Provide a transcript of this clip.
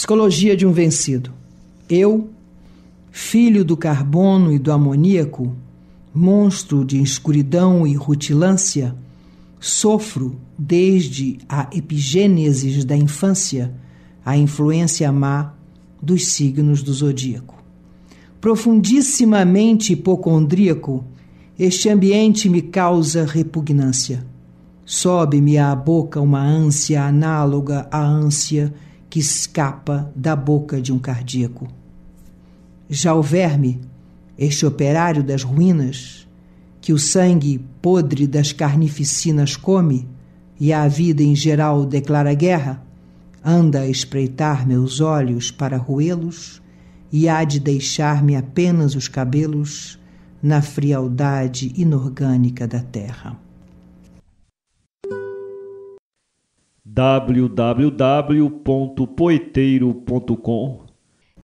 Psicologia de um vencido. Eu, filho do carbono e do amoníaco, monstro de escuridão e rutilância, sofro desde a epigênesis da infância a influência má dos signos do zodíaco. Profundissimamente hipocondríaco, este ambiente me causa repugnância. Sobe-me à boca uma ânsia análoga à ânsia que escapa da boca de um cardíaco. Já o verme, este operário das ruínas, que o sangue podre das carnificinas come e à vida em geral declara guerra, anda a espreitar meus olhos para roê-los e há de deixar-me apenas os cabelos na frialdade inorgânica da terra. www.poeteiro.com